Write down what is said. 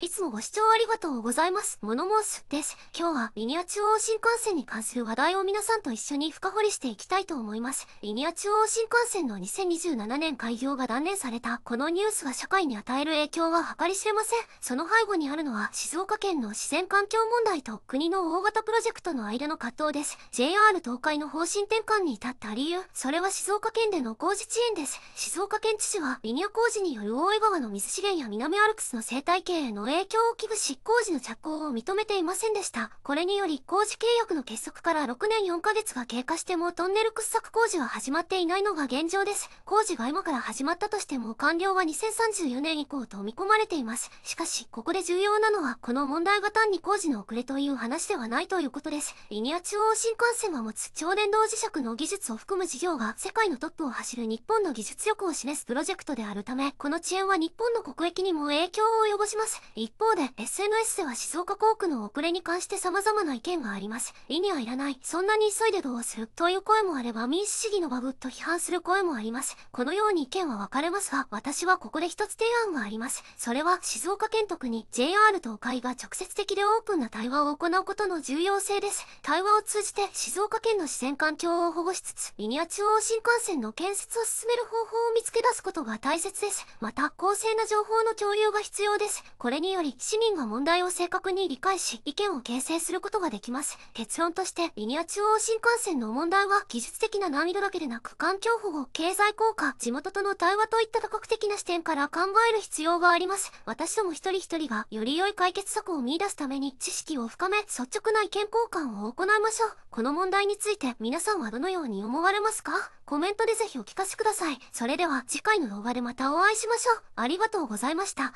いつもご視聴ありがとうございます。モノモースです。今日はリニア中央新幹線に関する話題を皆さんと一緒に深掘りしていきたいと思います。リニア中央新幹線の2027年開業が断念されたこのニュースが社会に与える影響は計り知れません。その背後にあるのは静岡県の自然環境問題と国の大型プロジェクトの間の葛藤です。JR 東海の方針転換に至った理由、それは静岡県での工事遅延です。静岡県知事はリニア工事による大井川の水資源や南アルプスの生態系への影響を危惧し工事の着工を認めていませんでした。これにより工事契約の結束から6年4ヶ月が経過してもトンネル掘削工事は始まっていないのが現状です。工事が今から始まったとしても完了は2034年以降と見込まれています。しかし、ここで重要なのはこの問題が単に工事の遅れという話ではないということです。リニア中央新幹線は持つ超電動磁石の技術を含む事業が世界のトップを走る日本の技術力を示すプロジェクトであるため、この遅延は日本の国益にも影響を及ぼします。一方で SNS では静岡航区の遅れに関して様々な意見があります。意味はいらない。そんなに急いでどうするという声もあれば民主主義のバグと批判する声もあります。このように意見は分かれますが、私はここで一つ提案があります。それは静岡県特に JR 東海が直接的でオープンな対話を行うことの重要性です。対話を通じて静岡県の自然環境を保護しつつ、リニア中央新幹線の建設を進める方法を見つけ出すことが大切です。また、公正な情報の共有が必要です。これににより、市民が問題を正確に理解し、意見を形成することができます。結論として、リニア中央新幹線の問題は、技術的な難易度だけでなく、環境保護、経済効果、地元との対話といった多角的な視点から考える必要があります。私ども一人一人が、より良い解決策を見出すために、知識を深め、率直な意見交換を行いましょう。この問題について、皆さんはどのように思われますかコメントでぜひお聞かせください。それでは、次回の動画でまたお会いしましょう。ありがとうございました。